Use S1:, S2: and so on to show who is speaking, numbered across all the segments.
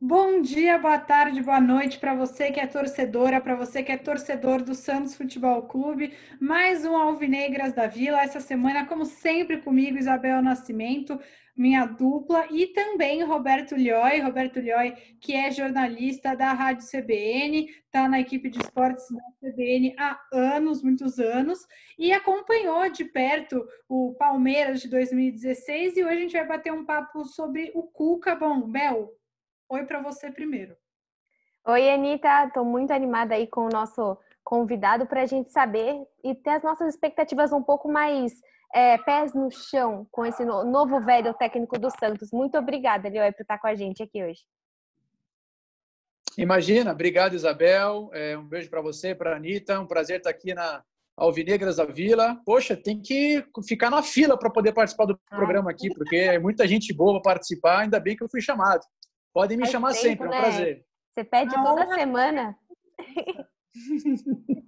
S1: Bom dia, boa tarde, boa noite para você que é torcedora, para você que é torcedor do Santos Futebol Clube. Mais um Alvinegras da Vila. Essa semana, como sempre, comigo, Isabel Nascimento, minha dupla, e também Roberto Lioi. Roberto Lioi, que é jornalista da Rádio CBN, está na equipe de esportes da CBN há anos, muitos anos, e acompanhou de perto o Palmeiras de 2016. E hoje a gente vai bater um papo sobre o Cuca bom, Bel. Oi para você primeiro.
S2: Oi, Anitta, estou muito animada aí com o nosso convidado para a gente saber e ter as nossas expectativas um pouco mais é, pés no chão com esse novo velho técnico do Santos. Muito obrigada, Leoé, por estar com a gente aqui hoje.
S3: Imagina, obrigado, Isabel. É, um beijo para você, para a Anitta. Um prazer estar aqui na Alvinegras da Vila. Poxa, tem que ficar na fila para poder participar do ah, programa aqui, porque é muita gente boa participar. Ainda bem que eu fui chamado. Podem me Faz chamar tempo, sempre, é um né? prazer.
S2: Você pede toda é semana.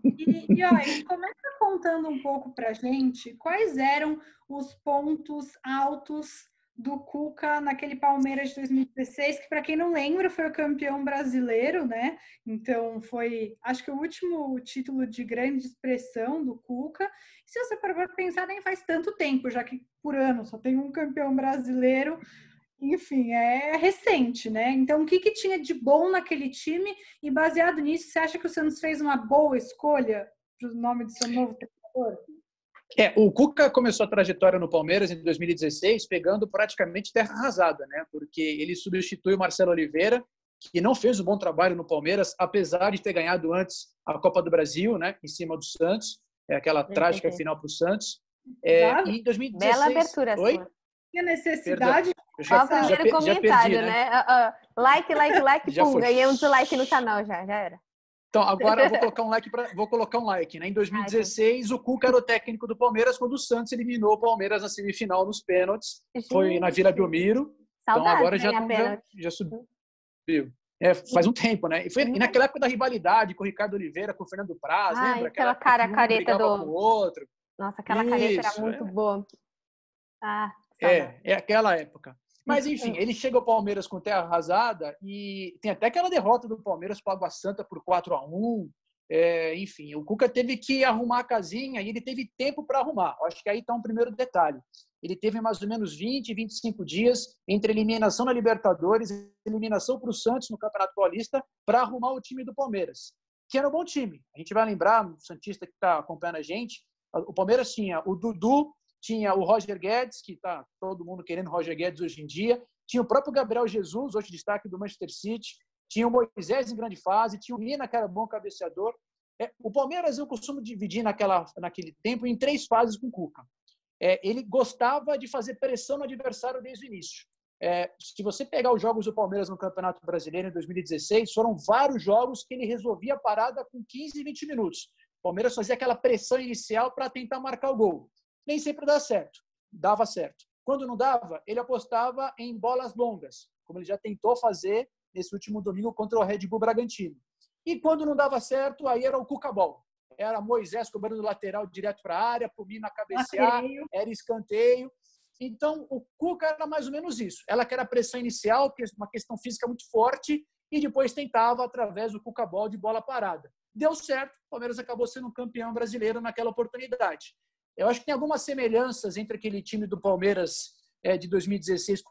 S1: E, e olha, começa contando um pouco pra gente quais eram os pontos altos do Cuca naquele Palmeiras de 2016, que para quem não lembra foi o campeão brasileiro, né? Então foi, acho que o último título de grande expressão do Cuca. Se você for pensar, nem faz tanto tempo, já que por ano só tem um campeão brasileiro enfim, é recente, né? Então, o que, que tinha de bom naquele time? E baseado nisso, você acha que o Santos fez uma boa escolha para o nome do seu novo treinador?
S3: É, o Cuca começou a trajetória no Palmeiras em 2016, pegando praticamente terra arrasada, né? Porque ele substitui o Marcelo Oliveira, que não fez um bom trabalho no Palmeiras, apesar de ter ganhado antes a Copa do Brasil, né? Em cima do Santos, é aquela trágica final para o Santos. É, em
S2: 2016. Bela abertura, Oi? Sua tinha necessidade. Já, o primeiro já, comentário, já perdi, né? né? Uh, uh, like, like, like, já pum, ganhei um dislike no canal já, já era.
S3: Então, agora eu vou colocar um like vou colocar um like, né? Em 2016, o Cuca era o técnico do Palmeiras quando o Santos eliminou o Palmeiras na semifinal nos pênaltis. Gente. Foi na Vila Belmiro. então agora já, já, já subiu. É, faz um tempo, né? E foi e naquela época da rivalidade com o Ricardo Oliveira, com o Fernando Praz, ah, lembra? Aquela
S2: cara, careta do outro. Nossa, aquela Isso, careta
S3: era é. muito é. boa. Ah. É, é aquela época.
S1: Mas, uhum. enfim, ele chega
S3: ao Palmeiras com terra arrasada e tem até aquela derrota do Palmeiras para Água Santa por 4 a 1 é, Enfim, o Cuca teve que arrumar a casinha e ele teve tempo para arrumar. Acho que aí está um primeiro detalhe. Ele teve mais ou menos 20, 25 dias entre eliminação na Libertadores, eliminação para o Santos no Campeonato Paulista, para arrumar o time do Palmeiras, que era um bom time. A gente vai lembrar, o Santista que está acompanhando a gente, o Palmeiras tinha o Dudu, tinha o Roger Guedes, que está todo mundo querendo Roger Guedes hoje em dia, tinha o próprio Gabriel Jesus, hoje destaque do Manchester City, tinha o Moisés em grande fase, tinha o Mina, que era bom cabeceador. É, o Palmeiras eu costumo dividir naquela, naquele tempo em três fases com o Cuca. É, ele gostava de fazer pressão no adversário desde o início. É, se você pegar os jogos do Palmeiras no Campeonato Brasileiro em 2016, foram vários jogos que ele resolvia a parada com 15, 20 minutos. O Palmeiras fazia aquela pressão inicial para tentar marcar o gol nem sempre dá certo. Dava certo. Quando não dava, ele apostava em bolas longas, como ele já tentou fazer nesse último domingo contra o Red Bull Bragantino. E quando não dava certo, aí era o Cucabol. Era Moisés cobrando lateral direto para a área, na cabecear, era escanteio. Então, o Cuca era mais ou menos isso. Ela quer a pressão inicial, é uma questão física muito forte, e depois tentava através do Cuca Ball de bola parada. Deu certo, o Palmeiras acabou sendo campeão brasileiro naquela oportunidade. Eu acho que tem algumas semelhanças entre aquele time do Palmeiras é, de 2016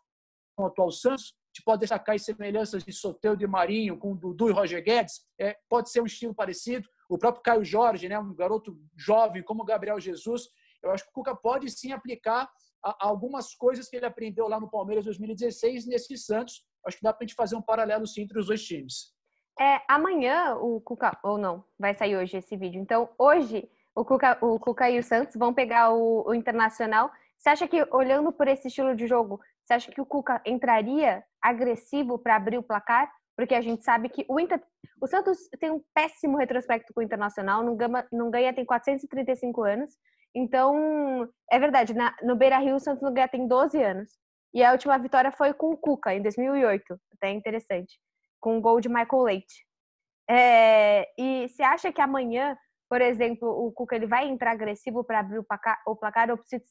S3: com o atual Santos. A gente pode destacar as semelhanças de Soteudo e Marinho com Dudu e Roger Guedes. É, pode ser um estilo parecido. O próprio Caio Jorge, né, um garoto jovem como o Gabriel Jesus. Eu acho que o Cuca pode sim aplicar algumas coisas que ele aprendeu lá no Palmeiras 2016 nesse Santos. Acho que dá para a gente fazer um paralelo sim entre os dois times.
S2: É, amanhã o Cuca, ou não, vai sair hoje esse vídeo. Então, hoje o Cuca, o Cuca e o Santos vão pegar o, o Internacional. Você acha que, olhando por esse estilo de jogo, você acha que o Cuca entraria agressivo para abrir o placar? Porque a gente sabe que o, Inter... o Santos tem um péssimo retrospecto com o Internacional, não ganha, não ganha tem 435 anos. Então, é verdade, na, no Beira Rio o Santos não ganha tem 12 anos. E a última vitória foi com o Cuca, em 2008, até interessante, com o um gol de Michael Leite. É, e você acha que amanhã por exemplo, o Cuca ele vai entrar agressivo para abrir o placar, o placar ou se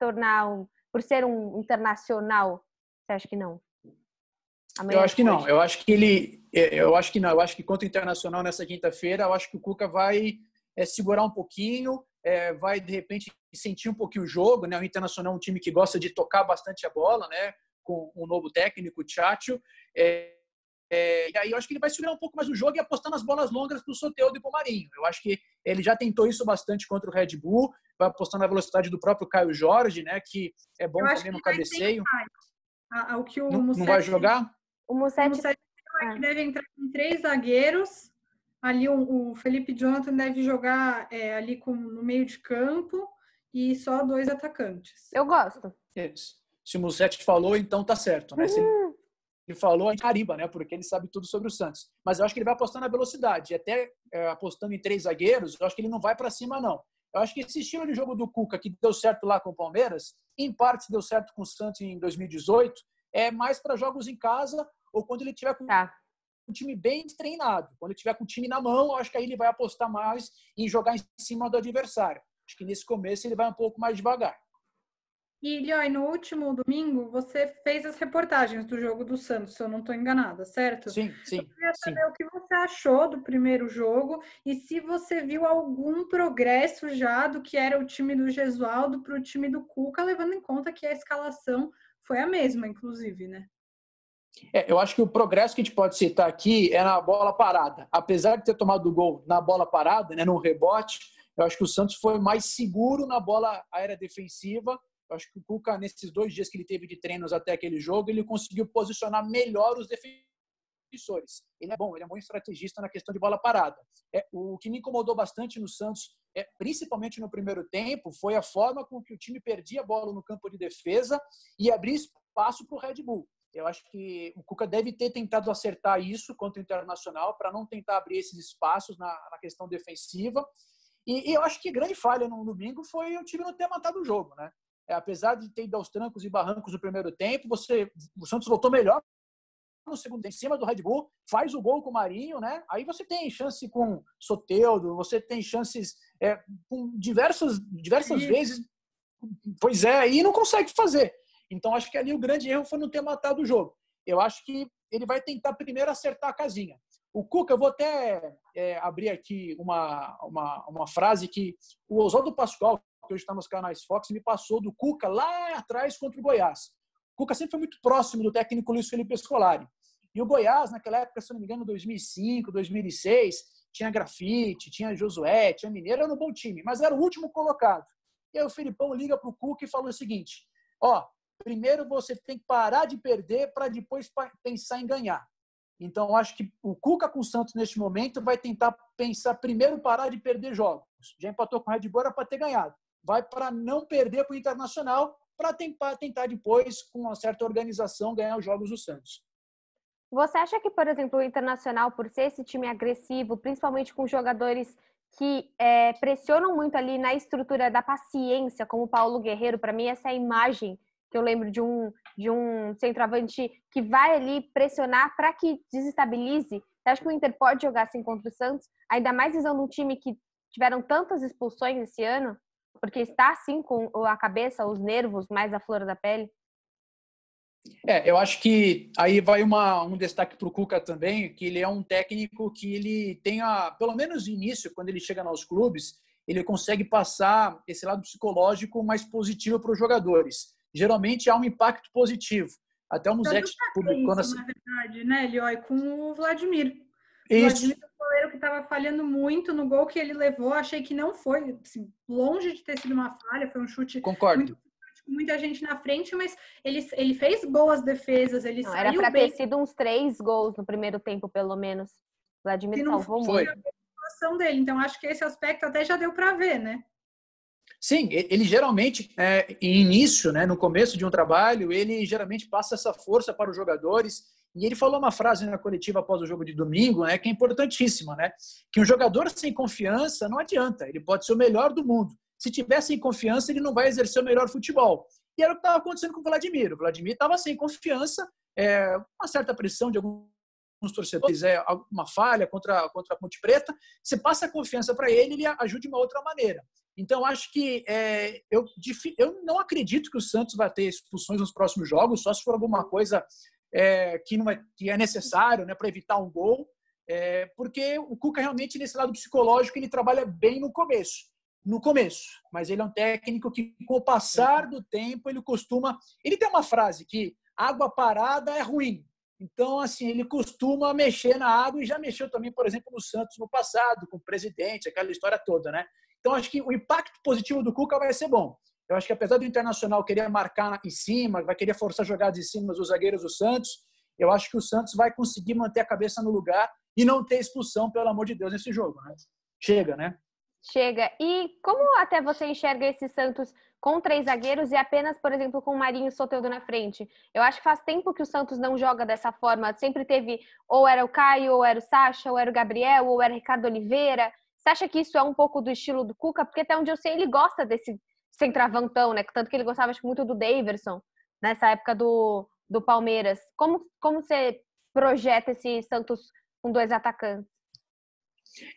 S2: tornar um, por ser um internacional? Você acha que não? eu é acho que não. Eu
S3: acho que ele, é, eu acho que não. Eu acho que contra o internacional nessa quinta-feira, eu acho que o Cuca vai é, segurar um pouquinho, é, vai de repente sentir um pouquinho o jogo, né? O Internacional é um time que gosta de tocar bastante a bola, né? Com o novo técnico, o Tchatcho. É, é, e aí eu acho que ele vai segurar um pouco mais o jogo e apostar nas bolas longas para o Soteudo e para o Marinho. Eu acho que ele já tentou isso bastante contra o Red Bull, vai apostar na velocidade do próprio Caio Jorge, né? Que é bom também no cabeceio.
S1: que o não, não vai jogar? O Musset, é. deve entrar com três zagueiros. Ali o, o Felipe Jonathan deve jogar é, ali com, no meio de campo e só dois atacantes. Eu gosto.
S3: Isso. É, se o Musset falou, então tá certo, né? Uhum que falou, a gente carimba, né? Porque ele sabe tudo sobre o Santos. Mas eu acho que ele vai apostar na velocidade. até é, apostando em três zagueiros, eu acho que ele não vai para cima, não. Eu acho que esse estilo de jogo do Cuca, que deu certo lá com o Palmeiras, em parte deu certo com o Santos em 2018, é mais para jogos em casa ou quando ele tiver com tá. um time bem treinado. Quando ele tiver com o time na mão, eu acho que aí ele vai apostar mais em jogar em cima do adversário. Acho que nesse começo ele vai um pouco mais
S1: devagar. E, Lioi, no último domingo, você fez as reportagens do jogo do Santos, se eu não estou enganada, certo? Sim, sim. Eu queria saber sim. o que você achou do primeiro jogo e se você viu algum progresso já do que era o time do Gesualdo para o time do Cuca, levando em conta que a escalação foi a mesma, inclusive, né?
S3: É, eu acho que o progresso que a gente pode citar aqui é na bola parada. Apesar de ter tomado o gol na bola parada, né, no rebote, eu acho que o Santos foi mais seguro na bola aérea defensiva acho que o Cuca, nesses dois dias que ele teve de treinos até aquele jogo, ele conseguiu posicionar melhor os defensores. Ele é bom, ele é um bom estrategista na questão de bola parada. É, o que me incomodou bastante no Santos, é, principalmente no primeiro tempo, foi a forma com que o time perdia a bola no campo de defesa e abria espaço para o Red Bull. Eu acho que o Cuca deve ter tentado acertar isso contra o Internacional para não tentar abrir esses espaços na, na questão defensiva. E, e, eu acho que grande falha no domingo foi o time não ter matado o jogo, né? É, apesar de ter ido aos trancos e barrancos no primeiro tempo, você, o Santos voltou melhor no segundo tempo, em cima do Red Bull, faz o gol com o Marinho, né? Aí você tem chance com Soteudo, você tem chances é, com diversas, diversas e... vezes. Pois é, e não consegue fazer. Então acho que ali o grande erro foi não ter matado o jogo. Eu acho que ele vai tentar primeiro acertar a casinha. O Cuca, eu vou até é, abrir aqui uma, uma, uma frase que o Oswaldo Pascoal, que hoje está nos canais Fox, me passou do Cuca lá atrás contra o Goiás. O Cuca sempre foi muito próximo do técnico Luiz Felipe Scolari. E o Goiás, naquela época, se não me engano, 2005, 2006, tinha Grafite, tinha Josué, tinha Mineiro, era um bom time, mas era o último colocado. E aí o Filipão liga para o Cuca e fala o seguinte: ó, primeiro você tem que parar de perder para depois pensar em ganhar. Então, acho que o Cuca com o Santos neste momento vai tentar pensar primeiro parar de perder jogos. Já empatou com o Red Bull, era para ter ganhado. Vai para não perder para o Internacional, para tentar, tentar depois, com uma certa organização, ganhar os jogos do Santos.
S2: Você acha que, por exemplo, o Internacional, por ser esse time agressivo, principalmente com jogadores que é, pressionam muito ali na estrutura da paciência, como o Paulo Guerreiro, para mim essa é a imagem que eu lembro de um de um centroavante que vai ali pressionar para que desestabilize. Você acha que o Inter pode jogar assim contra o Santos? Ainda mais visando um time que tiveram tantas expulsões esse ano, porque está assim com a cabeça, os nervos mais à flor da pele.
S3: É, eu acho que aí vai uma, um destaque para o Cuca também, que ele é um técnico que ele tem, a, pelo menos no início, quando ele chega nos clubes, ele consegue passar esse lado psicológico mais positivo para os jogadores geralmente há um impacto positivo. Até o Musex publicou... Isso, na
S1: verdade, né, Eliói? Com o Vladimir. Isso. O Vladimir goleiro que estava falhando muito no gol que ele levou, achei que não foi, assim, longe de ter sido uma falha, foi um chute Concordo.
S3: muito
S2: muita gente na frente, mas ele, ele fez boas defesas, ele não, Era para ter sido uns três gols no primeiro tempo, pelo menos. Vladimir salvou muito. Foi. A dele. Então, acho que esse aspecto até já deu para ver, né?
S3: Sim, ele geralmente, é, em início, né, no começo de um trabalho, ele geralmente passa essa força para os jogadores. E ele falou uma frase na coletiva após o jogo de domingo, né, que é importantíssima, né? Que um jogador sem confiança não adianta. Ele pode ser o melhor do mundo. Se tiver sem confiança, ele não vai exercer o melhor futebol. E era o que estava acontecendo com o Vladimir. O Vladimir estava sem confiança, é, uma certa pressão de algum os torcedores é uma falha contra, contra a Ponte Preta, você passa a confiança para ele ele ajude de uma outra maneira. Então, acho que é, eu, eu não acredito que o Santos vai ter expulsões nos próximos jogos, só se for alguma coisa é, que, não é, que é necessário né, para evitar um gol, é, porque o Cuca realmente, nesse lado psicológico, ele trabalha bem no começo. No começo, mas ele é um técnico que, com o passar do tempo, ele costuma. Ele tem uma frase que água parada é ruim, então, assim, ele costuma mexer na água e já mexeu também, por exemplo, no Santos no passado, com o presidente, aquela história toda, né? Então, acho que o impacto positivo do Cuca vai ser bom. Eu acho que apesar do Internacional querer marcar em cima, vai querer forçar jogadas em cima dos zagueiros do Santos, eu acho que o Santos vai conseguir manter a cabeça no lugar e não ter expulsão, pelo amor de Deus, nesse jogo, né? Chega, né?
S2: Chega. E como até você enxerga esse Santos com três zagueiros e apenas, por exemplo, com o Marinho Soteldo na frente? Eu acho que faz tempo que o Santos não joga dessa forma. Sempre teve ou era o Caio, ou era o Sacha, ou era o Gabriel, ou era o Ricardo Oliveira. Você acha que isso é um pouco do estilo do Cuca? Porque até onde eu sei, ele gosta desse centravantão, né? Tanto que ele gostava acho, muito do Daverson nessa época do, do Palmeiras. Como, como você projeta esse Santos com dois atacantes?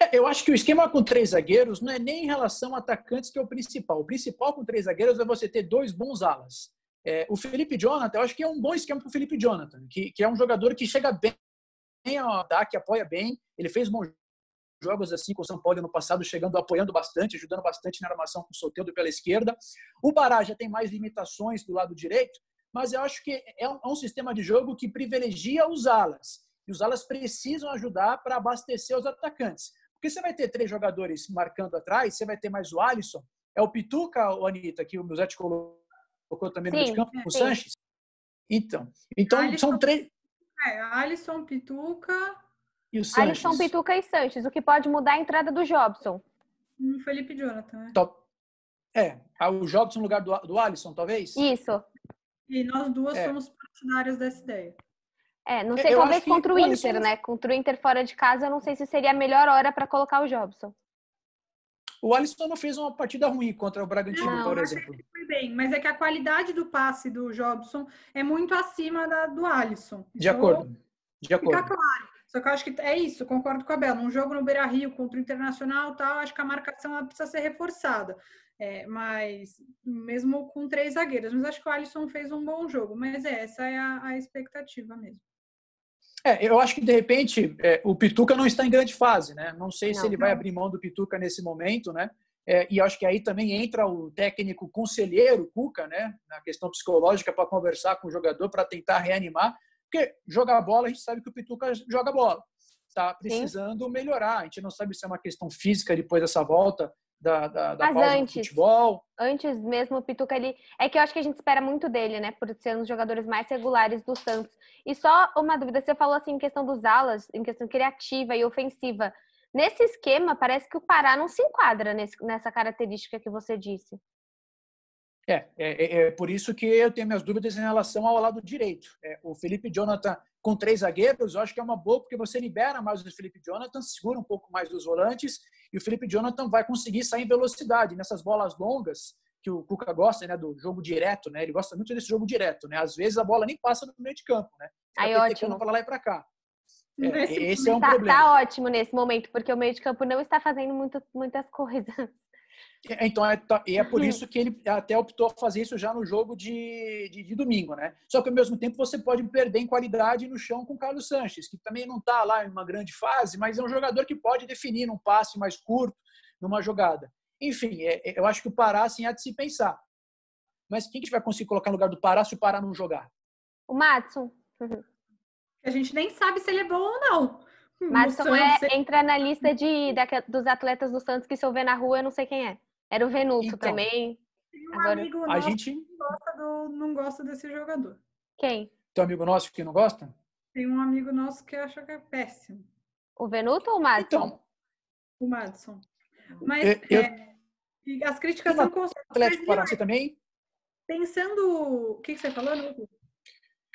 S3: É, eu acho que o esquema com três zagueiros não é nem em relação a atacantes que é o principal. O principal com três zagueiros é você ter dois bons alas. É, o Felipe Jonathan, eu acho que é um bom esquema para o Felipe Jonathan, que, que é um jogador que chega bem, bem ao ataque, apoia bem. Ele fez bons jogos assim com o São Paulo no passado, chegando, apoiando bastante, ajudando bastante na armação com o Soteldo pela esquerda. O Bará já tem mais limitações do lado direito, mas eu acho que é um, é um sistema de jogo que privilegia os alas. E os alas precisam ajudar para abastecer os atacantes. Porque você vai ter três jogadores marcando atrás, você vai ter mais o Alisson, é o Pituca, o Anitta, que o Musete colocou também no meio de campo, o Sanches. Então, então Alisson, são três.
S2: É, Alisson, Pituca.
S3: E o Sanches. Alisson,
S2: Pituca e Sanches, o que pode mudar é a entrada do Jobson.
S1: Felipe Jonathan, né?
S3: É, ah, o Jobson no lugar
S1: do, do Alisson, talvez? Isso. E nós duas é. somos partidárias dessa ideia.
S2: É, não sei, eu talvez contra o Inter, né? Contra o Inter fora de casa, eu não sei se seria a melhor hora para colocar o Jobson.
S3: O Alisson não fez uma partida ruim contra o Bragantino, não, por exemplo.
S1: Foi bem, mas é que a qualidade do passe do Jobson é muito acima da, do Alisson. De então, acordo. De acordo. Fica claro. Só que eu acho que é isso, concordo com a Bela. Um jogo no Beira Rio contra o Internacional tal, acho que a marcação precisa ser reforçada. É, mas mesmo com três zagueiros, mas acho que o Alisson fez um bom jogo. Mas é, essa é a, a expectativa mesmo.
S3: É, eu acho que de repente é, o Pituca não está em grande fase, né? Não sei não, se ele não. vai abrir mão do Pituca nesse momento, né? É, e acho que aí também entra o técnico conselheiro Cuca, né? Na questão psicológica para conversar com o jogador para tentar reanimar, porque jogar bola a gente sabe que o Pituca joga bola, está precisando Sim. melhorar. A gente não sabe se é uma questão física depois dessa volta da, da, da pausa antes,
S2: futebol. Antes mesmo, o Pituca ele. É que eu acho que a gente espera muito dele, né? Por ser um dos jogadores mais regulares do Santos. E só uma dúvida: você falou assim em questão dos alas, em questão criativa e ofensiva. Nesse esquema, parece que o Pará não se enquadra nesse, nessa característica que você disse.
S3: É, é, é, é por isso que eu tenho minhas dúvidas em relação ao lado direito. É, o Felipe Jonathan com três zagueiros, eu acho que é uma boa, porque você libera mais o Felipe Jonathan, segura um pouco mais os volantes, e o Felipe Jonathan vai conseguir sair em velocidade. Nessas bolas longas, que o Cuca gosta, né, do jogo direto, né? Ele gosta muito desse jogo direto, né? Às vezes a bola nem passa no meio de campo, né? Tá Aí ótimo. Para lá e para cá.
S2: É, esse é um tá, tá problema. Tá ótimo nesse momento, porque o meio de campo não está fazendo muito, muitas coisas.
S3: É, então, é, tá, e é por uhum. isso que ele até optou a fazer isso já no jogo de, de, de, domingo, né? Só que, ao mesmo tempo, você pode perder em qualidade no chão com o Carlos Sanches, que também não está lá em uma grande fase, mas é um jogador que pode definir num passe mais curto, numa jogada. Enfim, é, é eu acho que o Pará, assim, há de se pensar. Mas quem que vai conseguir colocar no lugar do Pará se o Pará não jogar?
S2: O Matson. A gente nem sabe se ele é bom ou não. Mas então é, entra na lista de, da, dos atletas do Santos que se eu ver na rua, eu não sei quem é. Era o Venuto então, também. Tem um Agora... amigo
S3: a gente...
S1: que gosta do, não gosta desse jogador.
S2: Quem?
S3: Tem um amigo nosso que não gosta?
S1: Tem um amigo nosso que acha que é péssimo.
S2: O Venuto ou o Madison?
S1: Então, o Madison. Mas eu, é, as críticas são constantes. Atlético Paranaense também? Pensando... O que, que você falou, Lucas?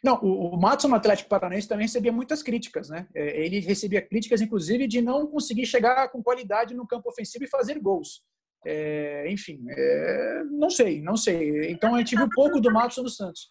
S3: Não, o, o Matson no Atlético Paranaense também recebia muitas críticas, né? É, ele recebia críticas, inclusive, de não conseguir chegar com qualidade no campo ofensivo e fazer gols. É, enfim, é, não sei, não sei. Então a gente viu pouco do Matson do Santos.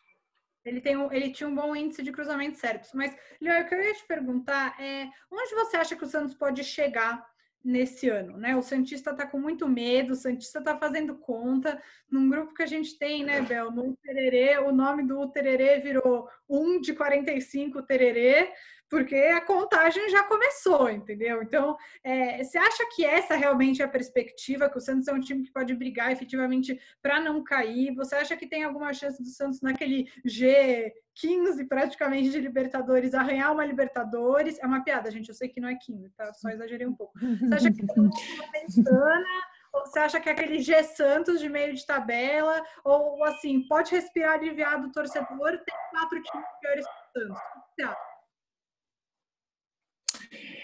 S1: Ele, tem um, ele tinha um bom índice de cruzamentos certos. Mas, Leo, o que eu ia te perguntar é onde você acha que o Santos pode chegar nesse ano, né? O Santista tá com muito medo, o Santista tá fazendo conta, num grupo que a gente tem, né, Bel, no Tererê, o nome do Tererê virou 1 de 45 Tererê, porque a contagem já começou, entendeu? Então, é, você acha que essa realmente é a perspectiva, que o Santos é um time que pode brigar efetivamente para não cair? Você acha que tem alguma chance do Santos naquele G15 praticamente de Libertadores arranhar uma Libertadores? É uma piada, gente, eu sei que não é 15, tá? Só exagerei um pouco. Você acha que tem uma você acha que é aquele G Santos de meio de tabela, ou assim, pode respirar aliviado o torcedor, tem quatro times piores que o Santos. O que você acha?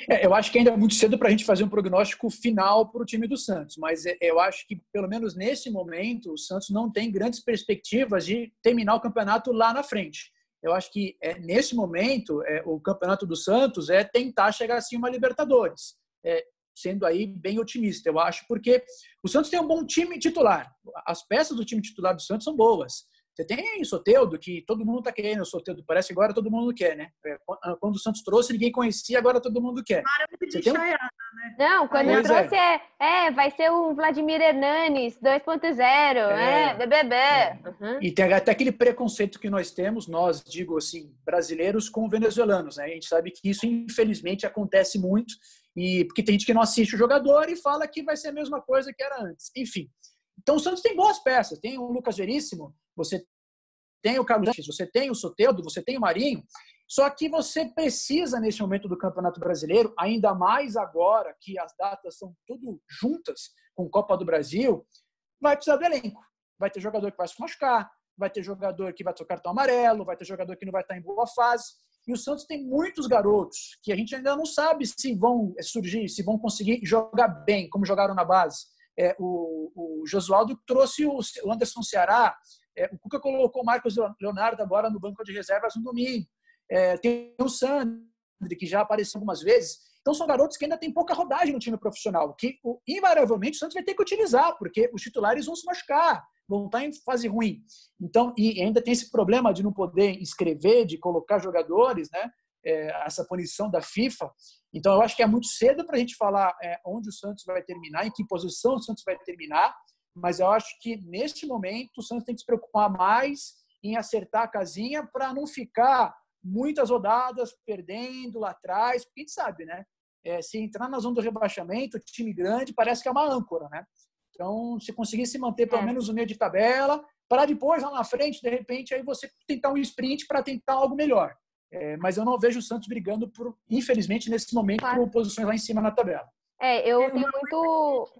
S3: É, eu acho que ainda é muito cedo para a gente fazer um prognóstico final para o time do Santos, mas é, eu acho que, pelo menos nesse momento, o Santos não tem grandes perspectivas de terminar o campeonato lá na frente. Eu acho que, é, nesse momento, é, o campeonato do Santos é tentar chegar assim uma Libertadores. É, sendo aí bem otimista, eu acho, porque o Santos tem um bom time titular. As peças do time titular do Santos são boas. Você tem Soteudo, que todo mundo está querendo o parece que agora todo mundo quer, né? É, ah, quando o Santos trouxe, ninguém conhecia, agora todo mundo quer. Você tem um... né?
S2: Não, quando eu é. trouxe, é. é. É, vai ser o Vladimir Hernanes 2.0, é, é né? BBB. É. Uhum. E
S3: tem até aquele preconceito que nós temos, nós, digo assim, brasileiros com venezuelanos, né? A gente sabe que isso, infelizmente, acontece muito, e porque tem gente que não assiste o jogador e fala que vai ser a mesma coisa que era antes. Enfim. Então o Santos tem boas peças, tem o Lucas Veríssimo, você tem o Carlos X, você tem o Soteldo, você tem o Marinho. Só que você precisa, nesse momento do Campeonato Brasileiro, ainda mais agora que as datas são tudo juntas com Copa do Brasil, vai precisar do elenco. Vai ter jogador que vai se machucar, vai ter jogador que vai ter cartão amarelo, vai ter jogador que não vai estar em boa fase. E o Santos tem muitos garotos que a gente ainda não sabe se vão eh, surgir, se vão conseguir jogar bem, como jogaram na base. É, o, o Josualdo trouxe o Anderson Ceará, é, o Cuca colocou o Marcos Leonardo agora no banco de reservas no domingo. É, tem o Sandri, que já apareceu algumas vezes. Então, são garotos que ainda têm pouca rodagem no time profissional, que invariavelmente o Santos vai ter que utilizar, porque os titulares vão se machucar, vão estar em fase ruim. Então, e ainda tem esse problema de não poder escrever de colocar jogadores, né? É, essa punição da FIFA. Então, eu acho que é muito cedo para a gente falar é, onde o Santos vai terminar, em que posição o Santos vai terminar. Mas eu acho que neste momento o Santos tem que se preocupar mais em acertar a casinha para não ficar muitas rodadas perdendo lá atrás. Quem sabe, né? É, se entrar na zona do rebaixamento, time grande parece que é uma âncora, né? Então, se conseguir se manter pelo é. menos no meio de tabela, para depois lá na frente, de repente, aí você tentar um sprint para tentar algo melhor. É, mas eu não vejo o Santos brigando, por, infelizmente, nesse momento, claro. por posições lá em cima na tabela.
S2: É, eu tenho muito.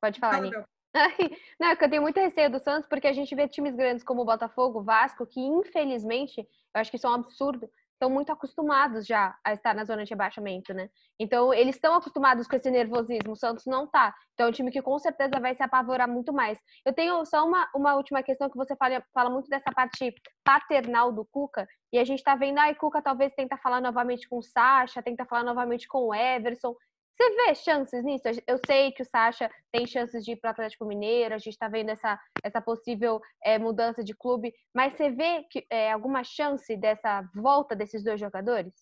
S2: Pode falar, Nico. Não, é que eu tenho muito receio do Santos, porque a gente vê times grandes como o Botafogo, o Vasco, que infelizmente, eu acho que isso é um absurdo, estão muito acostumados já a estar na zona de abaixamento, né? Então, eles estão acostumados com esse nervosismo, o Santos não tá. Então, é um time que com certeza vai se apavorar muito mais. Eu tenho só uma, uma última questão que você fala, fala muito dessa parte paternal do Cuca, e a gente tá vendo, ai, Cuca talvez tenta falar novamente com o Sacha, tenta falar novamente com o Everson, você vê chances nisso? Eu sei que o Sacha tem chances de ir para o Atlético Mineiro, a gente está vendo essa, essa possível é, mudança de clube, mas você vê que, é, alguma chance dessa volta desses dois jogadores?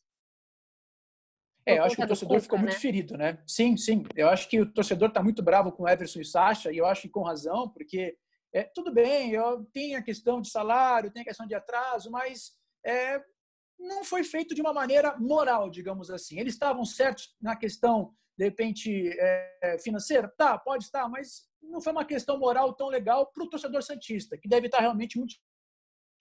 S2: é, eu acho que o torcedor Cuca, ficou né? muito
S3: ferido, né? Sim, sim. Eu acho que o torcedor está muito bravo com Everson e Sacha, e eu acho que com razão, porque é, tudo bem, eu, tem a questão de salário, tem a questão de atraso, mas é, não foi feito de uma maneira moral, digamos assim. Eles estavam certos na questão de repente, é, financeira? Tá, pode estar, mas não foi uma questão moral tão legal para o torcedor Santista, que deve estar realmente muito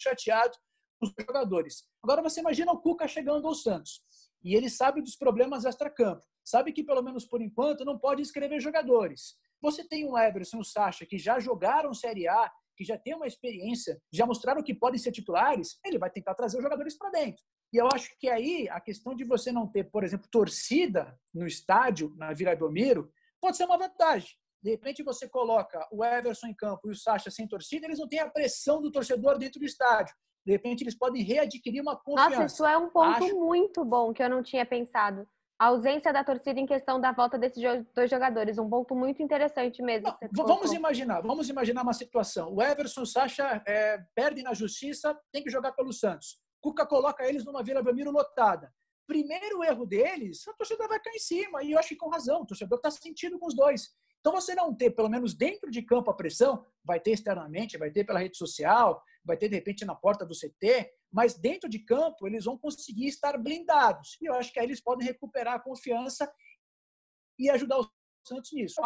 S3: chateado com os jogadores. Agora você imagina o Cuca chegando ao Santos. E ele sabe dos problemas extra-campo. Sabe que, pelo menos por enquanto, não pode inscrever jogadores. Você tem um Everson, um Sacha, que já jogaram Série A, que já tem uma experiência, já mostraram que podem ser titulares, ele vai tentar trazer os jogadores para dentro. E eu acho que aí a questão de você não ter, por exemplo, torcida no estádio, na Vila Belmiro, pode ser uma vantagem. De repente você coloca o Everson em campo e o Sacha sem torcida, eles não têm a pressão do torcedor dentro do estádio. De repente eles podem readquirir uma confiança. Nossa, isso é um ponto acho...
S2: muito bom que eu não tinha pensado. A ausência da torcida em questão da volta desses dois jogadores, um ponto muito interessante mesmo. Não, vamos colocou.
S3: imaginar, vamos imaginar uma situação. O Everson e o Sacha é, perdem na justiça, tem que jogar pelo Santos. Cuca coloca eles numa Vila Belmiro lotada. Primeiro erro deles, a torcida vai cair em cima, e eu acho que com razão, o torcedor está sentindo com os dois. Então você não ter, pelo menos dentro de campo, a pressão, vai ter externamente, vai ter pela rede social, vai ter de repente na porta do CT, mas dentro de campo eles vão conseguir
S1: estar blindados. E eu acho que aí eles podem recuperar a confiança e ajudar o Santos nisso.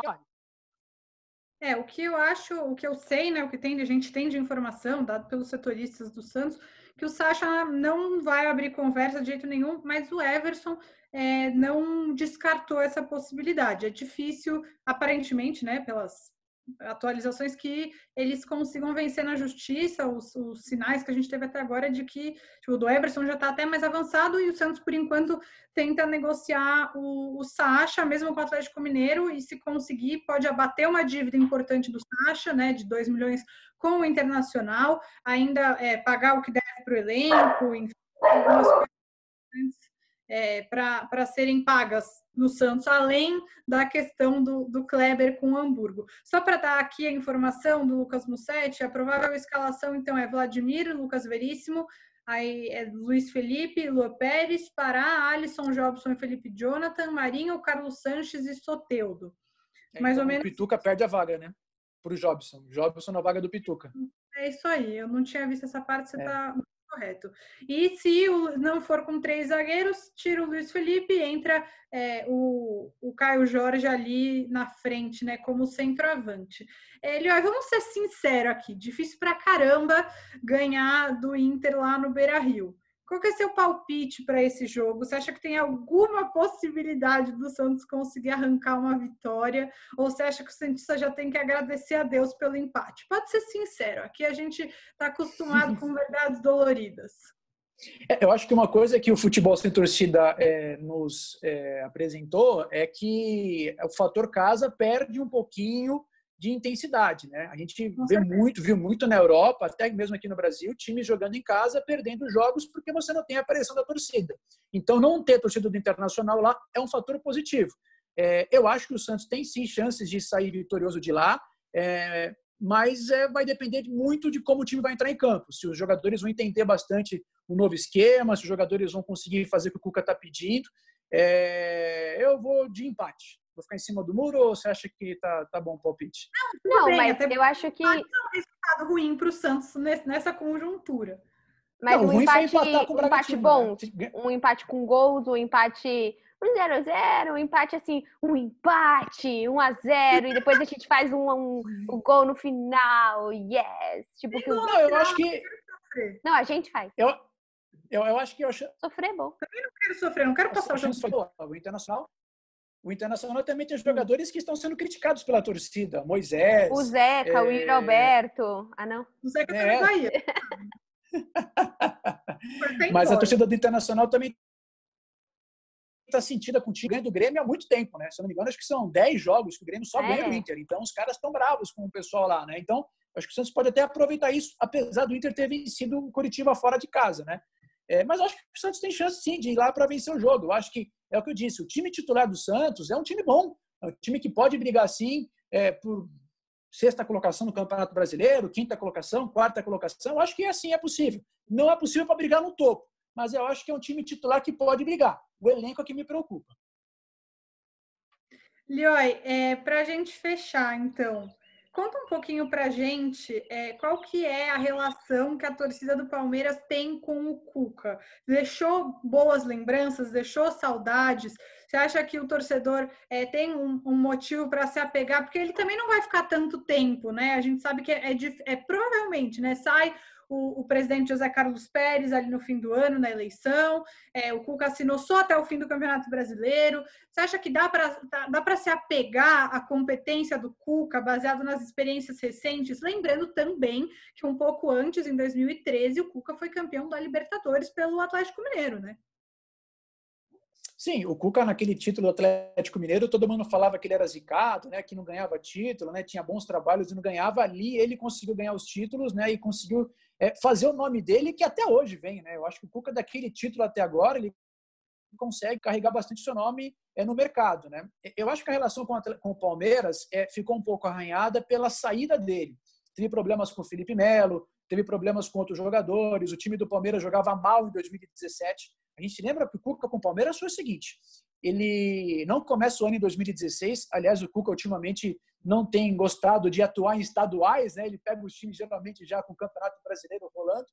S1: É, o que eu acho, o que eu sei, né, o que tem, a gente tem de informação, dado pelos setoristas do Santos, que o Sacha não vai abrir conversa de jeito nenhum, mas o Everson é, não descartou essa possibilidade. É difícil, aparentemente, né, pelas atualizações que eles consigam vencer na justiça, os, os, sinais que a gente teve até agora é de que tipo, o do Everson já está até mais avançado e o Santos, por enquanto, tenta negociar o, o Sacha, mesmo com o Atlético Mineiro, e se conseguir, pode abater uma dívida importante do Sacha, né, de 2 milhões com o Internacional, ainda é, pagar o que para o elenco, enfim, algumas coisas é, para serem pagas no Santos, além da questão do, do Kleber com o Hamburgo. Só para dar aqui a informação do Lucas Mussetti, a provável escalação então é Vladimir, Lucas Veríssimo, aí é Luiz Felipe, Lua Pérez, Pará, Alisson, Jobson, Felipe Jonathan, Marinho, Carlos Sanches e Soteudo.
S3: É, Mais então, ou menos. O Pituca perde a vaga, né? Para o Jobson. Jobson na vaga do Pituca.
S1: É isso aí. Eu não tinha visto essa parte, você está é. Tá correto. E se o, não for com três zagueiros, tira o Luiz Felipe, entra é, o, o Caio Jorge ali na frente, né, como centroavante. É, Ele, vamos ser sincero aqui, difícil pra caramba ganhar do Inter lá no Beira-Rio. Qual que é seu palpite para esse jogo? Você acha que tem alguma possibilidade do Santos conseguir arrancar uma vitória? Ou você acha que o Santista já tem que agradecer a Deus pelo empate? Pode ser sincero, aqui a gente está acostumado com verdades doloridas.
S3: É, eu acho que uma coisa que o futebol sem torcida é, nos é, apresentou é que o fator casa perde um pouquinho de intensidade, né? A gente vê muito, viu muito na Europa, até mesmo aqui no Brasil, times jogando em casa, perdendo jogos porque você não tem a pressão da torcida. Então, não ter torcida do Internacional lá é um fator positivo. É, eu acho que o Santos tem sim chances de sair vitorioso de lá, é, mas é, vai depender muito de como o time vai entrar em campo. Se os jogadores vão entender bastante o novo esquema, se os jogadores vão conseguir fazer o que o Cuca está pedindo. É, eu vou de empate. Vou ficar em cima do muro ou você acha que tá, tá bom o palpite?
S1: Não, não bem, mas
S2: até eu acho que. é um resultado ruim
S1: para o Santos nessa conjuntura. Mas não, um empate, um
S2: empate bom, né? um empate com gols, um empate um 0 0 um empate assim, um empate, 1 um a 0 e depois a gente faz um, um, um gol no final. Yes! Tipo que Não, eu acho que Não, a gente faz. Eu eu, eu acho que eu sofrer
S3: é bom. Também não quero sofrer, não quero passar o jogo. Foi o Internacional o Internacional também tem hum. jogadores que estão sendo criticados pela torcida. Moisés. O Zeca, é... o Yuri é.
S2: Alberto. Ah, não. O Zeca tá é. também tá
S3: aí. Mas a torcida do Internacional também está sentida com o time ganha do Grêmio há muito tempo, né? Se eu não me engano, acho que são 10 jogos que o Grêmio só é. ganha do Inter. Então, os caras estão bravos com o pessoal lá, né? Então, acho que o Santos pode até aproveitar isso, apesar do Inter ter vencido o Curitiba fora de casa, né? É, mas acho que o Santos tem chance, sim, de ir lá para vencer o jogo. Eu acho que é o que eu disse, o time titular do Santos é um time bom, é um time que pode brigar sim é, por sexta colocação no Campeonato Brasileiro, quinta colocação, quarta colocação. Eu acho que é assim, é possível. Não é possível para brigar no topo, mas eu acho que é um time titular que pode brigar. O elenco é que me preocupa.
S1: Lioi, é, para a gente fechar, então, Conta um pouquinho pra gente é, qual que é a relação que a torcida do Palmeiras tem com o Cuca. Deixou boas lembranças, deixou saudades? Você acha que o torcedor é, tem um, um motivo para se apegar? Porque ele também não vai ficar tanto tempo, né? A gente sabe que é, é, é provavelmente, né? Sai o, o, presidente José Carlos Pérez ali no fim do ano, na eleição. É, o Cuca assinou só até o fim do Campeonato Brasileiro. Você acha que dá para tá, dá para se apegar à competência do Cuca baseado nas experiências recentes? Lembrando também que um pouco antes, em 2013, o Cuca foi campeão da Libertadores pelo Atlético Mineiro, né?
S3: Sim, o Cuca naquele título do Atlético Mineiro, todo mundo falava que ele era zicado, né, que não ganhava título, né, tinha bons trabalhos e não ganhava. Ali ele conseguiu ganhar os títulos, né, e conseguiu é, fazer o nome dele, que até hoje vem, né? Eu acho que o Cuca, daquele título até agora, ele consegue carregar bastante seu nome é, no mercado, né? Eu acho que a relação com, a, com o Palmeiras é, ficou um pouco arranhada pela saída dele. Teve problemas com o Felipe Melo, teve problemas com outros jogadores, o time do Palmeiras jogava mal em 2017. A gente lembra que o Cuca com o Palmeiras foi o seguinte: ele não começa o ano em 2016. Aliás, o Cuca ultimamente não tem gostado de atuar em estaduais, né? Ele pega os times geralmente já com o Campeonato Brasileiro rolando.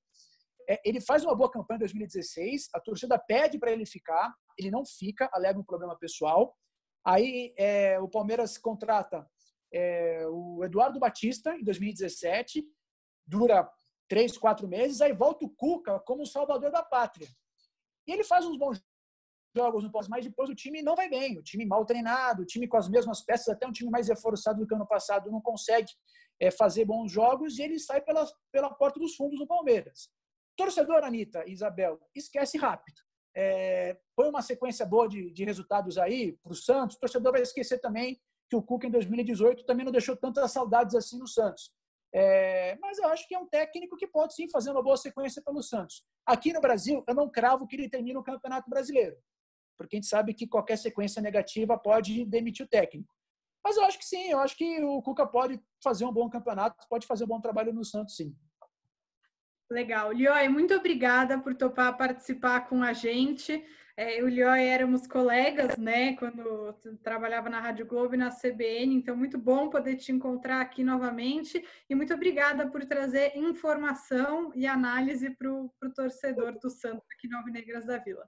S3: É, ele faz uma boa campanha em 2016, a torcida pede para ele ficar, ele não fica, alega um problema pessoal. Aí é, o Palmeiras contrata é, o Eduardo Batista em 2017, dura três, quatro meses, aí volta o Cuca como salvador da pátria. E ele faz uns bons jogos, não posso mais. Depois o time não vai bem, o time mal treinado, o time com as mesmas peças, até um time mais reforçado do que ano passado, não consegue é, fazer bons jogos e ele sai pela, pela porta dos fundos do Palmeiras. Torcedor, Anitta e Isabel, esquece rápido. É, põe uma sequência boa de, de resultados aí para o Santos. O torcedor vai esquecer também que o Cuca em 2018 também não deixou tantas saudades assim no Santos. É, mas eu acho que é um técnico que pode sim fazer uma boa sequência pelo Santos. Aqui no Brasil, eu não cravo que ele termine o Campeonato Brasileiro porque a gente sabe que qualquer sequência negativa pode demitir o técnico. Mas eu acho que sim, eu acho que o Cuca pode fazer um bom campeonato, pode fazer um bom trabalho no Santos, sim.
S1: Legal. Lioi, muito obrigada por topar participar com a gente. É, o Lioi éramos colegas, né, quando trabalhava na Rádio Globo e na CBN, então muito bom poder te encontrar aqui novamente e muito obrigada por trazer informação e análise para o torcedor do Santos aqui no Negras da Vila.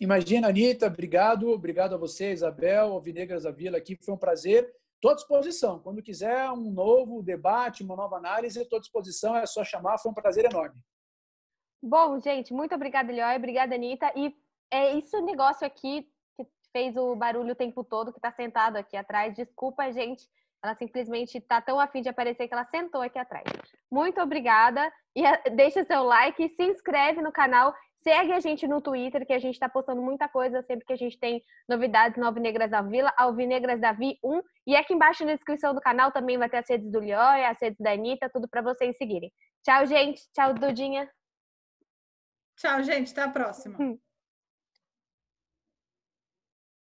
S3: Imagina, Anitta, obrigado. Obrigado a você, Isabel, Alvinegras da Vila aqui. Foi um prazer. Estou à disposição. Quando quiser um novo debate, uma nova análise, estou à disposição. É só chamar. Foi um prazer enorme.
S2: Bom, gente, muito obrigada, Elióia. Obrigada, Anitta. E é isso negócio aqui que fez o barulho o tempo todo, que está sentado aqui atrás. Desculpa, gente. Ela simplesmente está tão afim de aparecer que ela sentou aqui atrás. Muito obrigada. E deixa seu like, se inscreve no canal Segue a gente no Twitter, que a gente está postando muita coisa sempre que a gente tem novidades no Alvinegras da Vila, Alvinegras Davi 1. E aqui embaixo na descrição do canal também vai ter as redes do Lioia, as redes da Anitta, tudo para vocês seguirem. Tchau, gente. Tchau, Dudinha. Tchau, gente. Até a próxima. Hum.